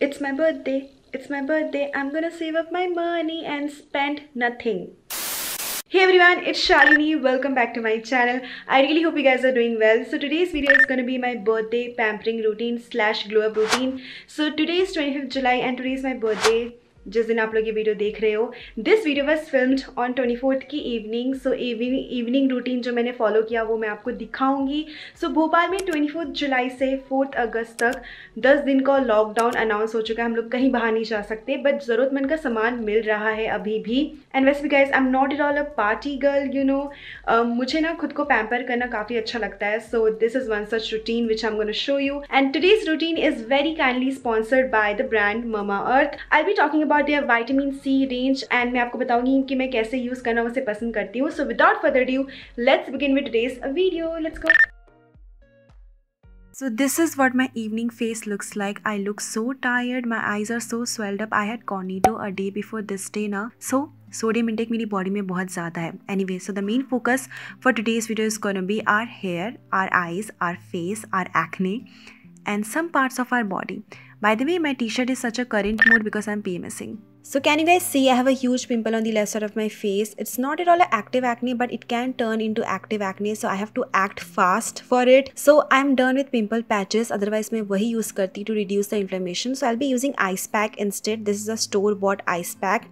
It's my birthday. It's my birthday. I'm gonna save up my money and spend nothing. Hey everyone, it's Shalini. Welcome back to my channel. I really hope you guys are doing well. So today's video is going to be my birthday pampering routine slash glow up routine. So today is 25th July and today is my birthday. जिस दिन आप लोग ये video देख रहे हो this video was filmed on twenty fourth की evening so evening evening routine जो मैंने फॉलो किया वो मैं आपको दिखाऊंगी सो so, भोपाल में ट्वेंटी फोर्थ जुलाई से फोर्थ अगस्त तक दस दिन का लॉकडाउन अनाउंस हो चुका है हम लोग कहीं बाहर नहीं जा सकते बट ज़रूरतमंद का सामान मिल रहा है अभी भी and west because I am not at all a party girl you know मुझे ना खुद को पैम्पर करना काफ़ी अच्छा लगता है so this is one such routine which I am show you and today's routine is very kindly sponsored by the brand Mamaearth I be talking about about their vitamin C range and मैं आपको बताऊंगी कि मैं कैसे use करना उसे पसंद करती हूँ so without further due let's begin with day's video let's go So this is what my evening face looks like. I look so tired. My eyes are so swelled up. I had cornito a day before this day dinner. So sodium intake मेरी body में बहुत ज़्यादा है anyway so the main focus for today's video is gonna be our hair our eyes our face our acne and some parts of our body By the way, my t-shirt is such a current mood because I'm PMSing. So can you guys see I have a huge pimple on the left side of my face. It's not at all an active acne but it can turn into active acne so I have to act fast for it. So I'm done with pimple patches otherwise मैं वही use करती to reduce the inflammation. So I'll be using ice pack instead. This is a store bought ice pack.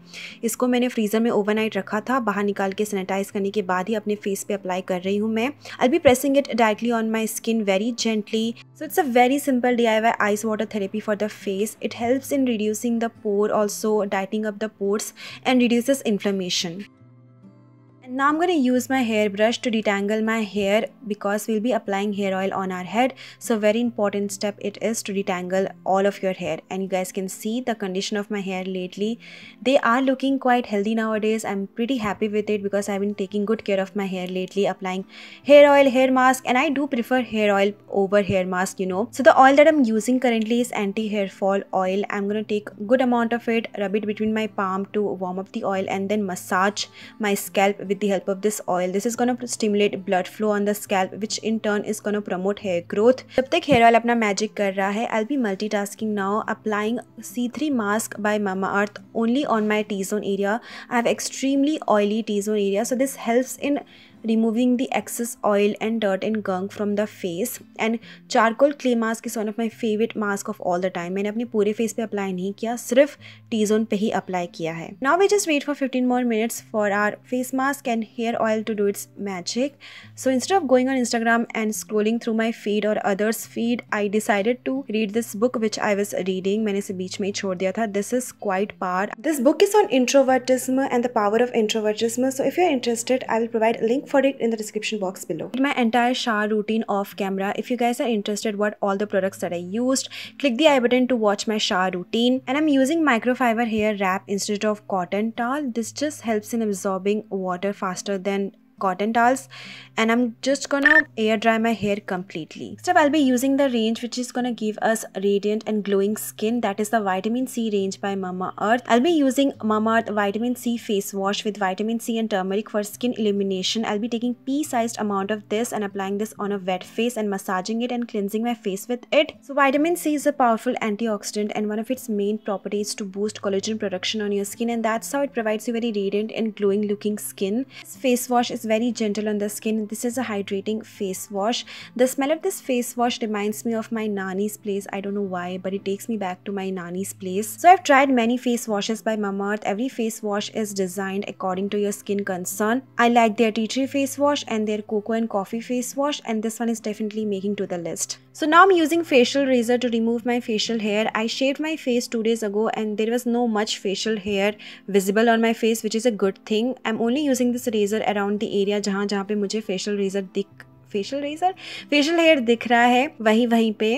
इसको मैंने freezer में overnight रखा था बाहर निकाल के सैनिटाइज करने के बाद ही अपने फेस पे अप्लाई कर रही हूँ मैं I'll be pressing it directly on my skin very gently. So it's a very simple DIY ice water therapy for the face. It helps in reducing the pore also tightening up the pores and reduces inflammation. Now I'm going to use my hairbrush to detangle my hair because we'll be applying hair oil on our head. So very important step it is to detangle all of your hair. And you guys can see the condition of my hair lately. They are looking quite healthy nowadays. I'm pretty happy with it because I've been taking good care of my hair lately. Applying hair oil, hair mask and I do prefer hair oil over hair mask you know. So the oil that I'm using currently is anti-hair fall oil. I'm going to take good amount of it, rub it between my palm to warm up the oil and then massage my scalp with the help of this oil. This is going to stimulate blood flow on the scalp which in turn is going to promote hair growth. जब तक hair oil अपना magic कर रहा है I'll be multitasking now, applying C3 mask by Mama Earth only on my T-zone area. I have extremely oily T-zone area so this helps in removing the excess oil and dirt and gunk from the face and charcoal clay mask is one of my favorite mask of all the time मैंने अपने पूरे face पे apply नहीं किया सिर्फ T zone पे ही apply किया है now we just wait for 15 more minutes for our face mask and hair oil to do its magic so instead of going on Instagram and scrolling through my feed or others feed I decided to read this book which I was reading मैंने इसे बीच में ही छोड़ दिया this is quite power this book is on introvertism and the power of introvertism so if you're interested I will provide a link for it in the description box below. my entire shower routine off camera. If you guys are interested what all the products that I used, click the I button to watch my shower routine. And I'm using microfiber hair wrap instead of cotton towel. This just helps in absorbing water faster than cotton towels and I'm just gonna air dry my hair completely. Next up I'll be using the range which is gonna give us radiant and glowing skin that is the vitamin C range by Mama Earth. I'll be using Mama Earth vitamin C face wash with vitamin C and turmeric for skin illumination. I'll be taking pea-sized amount of this and applying this on a wet face and massaging it and cleansing my face with it. So vitamin C is a powerful antioxidant and one of its main properties to boost collagen production on your skin and that's how it provides you very radiant and glowing looking skin. This face wash is very gentle on the skin. This is a hydrating face wash. The smell of this face wash reminds me of my nani's place. I don't know why, but it takes me back to my nani's place. So I've tried many face washes by Mamaearth. Every face wash is designed according to your skin concern. I like their tea tree face wash and their cocoa and coffee face wash and this one is definitely making to the list. So now I'm using facial razor to remove my facial hair. I shaved my face two days ago and there was no much facial hair visible on my face which is a good thing. I'm only using this razor around the area जहाँ जहाँ पे मुझे facial razor दिख facial razor facial hair दिख रहा है वहीं वहीं पे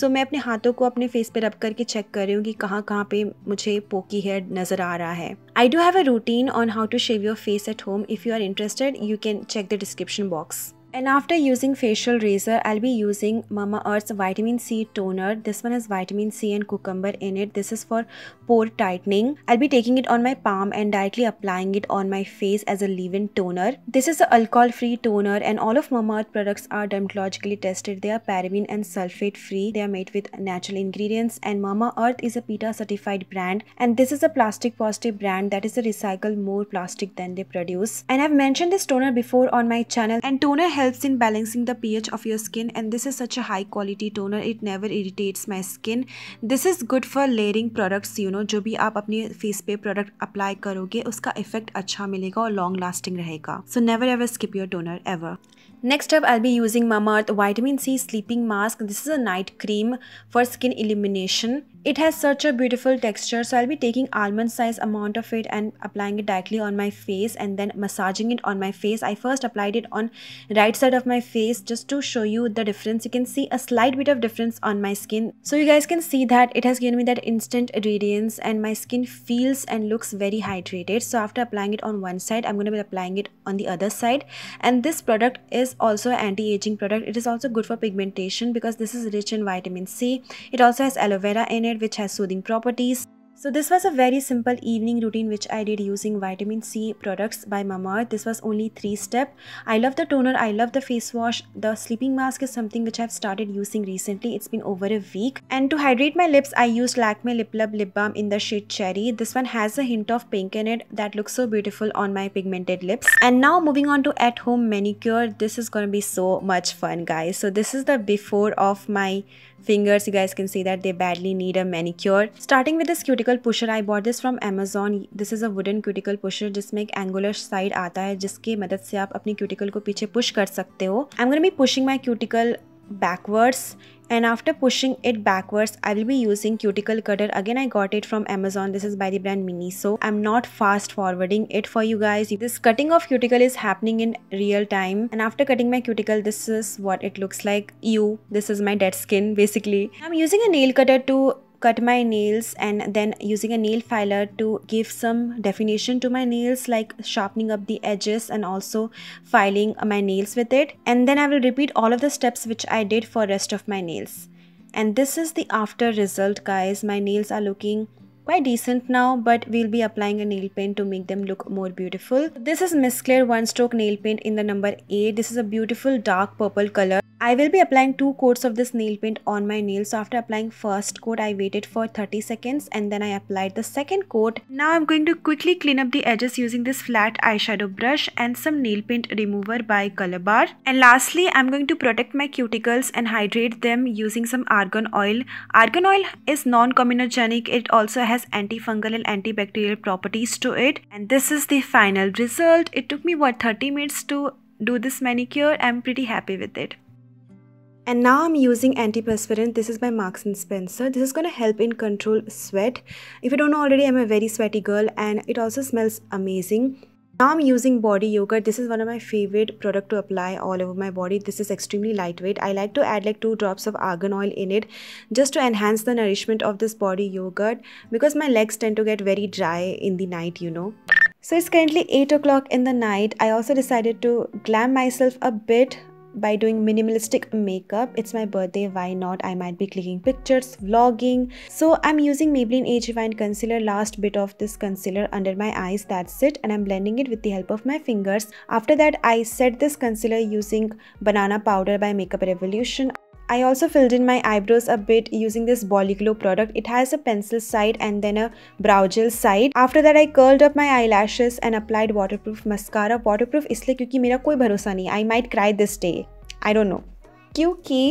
सो मैं अपने हाथों को अपने फेस पे रब करके चेक कर रही हूँ कि कहाँ कहाँ पे मुझे पोकी हेयर नज़र आ रहा है I do have a routine on how to shave your face at home if you are interested you can check the description box And after using facial razor, I'll be using Mama Earth's Vitamin C Toner. This one has vitamin C and cucumber in it. This is for pore tightening. I'll be taking it on my palm and directly applying it on my face as a leave-in toner. This is an alcohol-free toner and all of Mama Earth products are dermatologically tested. They are paraben and sulfate free. They are made with natural ingredients and Mama Earth is a PETA certified brand. And this is a plastic positive brand that is a recycle more plastic than they produce. And I've mentioned this toner before on my channel and toner helps helps in balancing the pH of your skin and this is such a high quality toner it never irritates my skin this is good for layering products you know जो भी आप अपने face पे product apply करोगे उसका effect अच्छा मिलेगा और long lasting रहेगा so never ever skip your toner ever Next up, I'll be using Mamaearth Vitamin C Sleeping Mask. This is a night cream for skin illumination. It has such a beautiful texture, so I'll be taking almond size amount of it and applying it directly on my face and then massaging it on my face. I first applied it on right side of my face just to show you the difference. You can see a slight bit of difference on my skin. So you guys can see that it has given me that instant radiance and my skin feels and looks very hydrated. So after applying it on one side, I'm going to be applying it on the other side. And this product is also an anti-aging product it is also good for pigmentation because this is rich in vitamin c it also has aloe vera in it which has soothing properties so this was a very simple evening routine which I did using vitamin C products by Mamaearth. This was only 3 step. I love the toner, I love the face wash. The sleeping mask is something which I've started using recently. It's been over a week. And to hydrate my lips, I used Lakme Lip Lab Lip Balm in the shade Cherry. This one has a hint of pink in it that looks so beautiful on my pigmented lips. And now moving on to at home manicure. This is gonna be so much fun guys. So this is the before of my fingers you guys can see that they badly need a manicure starting with this cuticle pusher i bought this from amazon this is a wooden cuticle pusher jisme ek angular side aata hai jiske madad se aap apni cuticle ko piche push kar sakte ho i'm going to be pushing my cuticle backwards and after pushing it backwards I will be using cuticle cutter again I got it from Amazon this is by the brand Mini. So I'm not fast forwarding it for you guys this cutting of cuticle is happening in real time and after cutting my cuticle this is what it looks like you this is my dead skin basically I'm using a nail cutter to cut my nails and then using a nail filer to give some definition to my nails like sharpening up the edges and also filing my nails with it and then I will repeat all of the steps which I did for rest of my nails and this is the after result guys my nails are looking quite decent now but we'll be applying a nail paint to make them look more beautiful this is miss claire one stroke nail paint in the number 8 this is a beautiful dark purple color I will be applying two coats of this nail paint on my nails. So after applying first coat, I waited for 30 seconds and then I applied the second coat. Now I'm going to quickly clean up the edges using this flat eyeshadow brush and some nail paint remover by Color Bar. And lastly, I'm going to protect my cuticles and hydrate them using some argan oil. Argan oil is non-comedogenic. It also has antifungal and antibacterial properties to it. And this is the final result. It took me what 30 minutes to do this manicure. I'm pretty happy with it. And now I'm using antiperspirant. This is by Marks & Spencer. This is going to help in control sweat. If you don't know already, I'm a very sweaty girl and it also smells amazing. Now I'm using body yogurt. This is one of my favorite product to apply all over my body. This is extremely lightweight. I like to add like two drops of argan oil in it just to enhance the nourishment of this body yogurt because my legs tend to get very dry in the night, you know. So it's currently 8 o'clock in the night. I also decided to glam myself a bit by doing minimalistic makeup. It's my birthday, why not? I might be clicking pictures, vlogging. So I'm using Maybelline Age Rewind Concealer, last bit of this concealer under my eyes, that's it. And I'm blending it with the help of my fingers. After that, I set this concealer using Banana Powder by Makeup Revolution. I also filled in my eyebrows a bit using this Bolly Glow product. It has a pencil side and then a brow gel side. After that, I curled up my eyelashes and applied waterproof mascara. Waterproof इसलिए Because I कोई भरोसा trust. I might cry this day. I don't know. Kyuki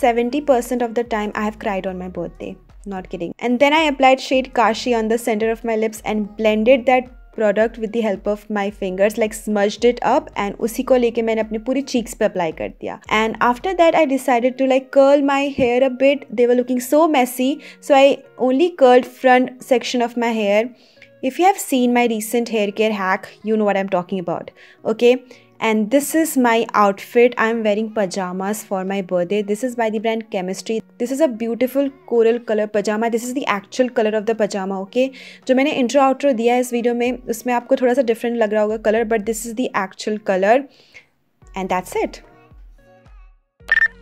70% of the time I have cried on my birthday. Not kidding. And then I applied shade Kashi on the center of my lips and blended that product with the help of my fingers like smudged it up and usi ko leke maine apne puri cheeks pe apply kar and after that i decided to like curl my hair a bit they were looking so messy so i only curled front section of my hair if you have seen my recent hair care hack you know what i'm talking about okay and this is my outfit I am wearing pyjamas for my birthday this is by the brand Chemistry this is a beautiful coral colour pyjama this is the actual colour of the pyjama okay जो मैंने intro outro दिया है इस video में उसमें आपको थोड़ा सा डिफरेंट लग रहा होगा colour but this is the actual colour and that's it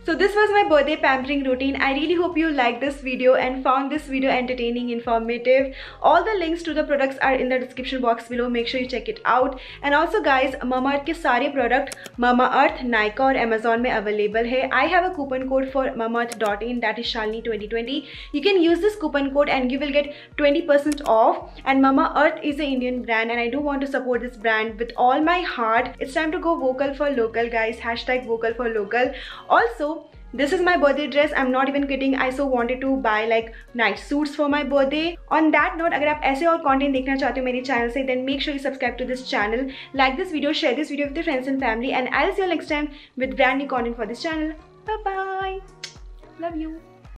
So this was my birthday pampering routine. I really hope you liked this video and found this video entertaining, informative. All the links to the products are in the description box below. Make sure you check it out. And also guys, Mamaearth के सारे product Mamaearth, Nykaa और Amazon में available I have a coupon code for mamaearth.in that is Shalini2020. You can use this coupon code and you will get 20% off. And Mamaearth is an Indian brand and I do want to support this brand with all my heart. It's time to go vocal for local guys. Hashtag vocal for local. Also, this is my birthday dress. I'm not even kidding. I so wanted to buy like night suits for my birthday. On that note, अगर आप ऐसे और content देखना चाहते हो मेरे channel से then make sure you subscribe to this channel. Like this video, share this video with your friends and family and I'll see you next time with brand new content for this channel. Bye bye. Love you.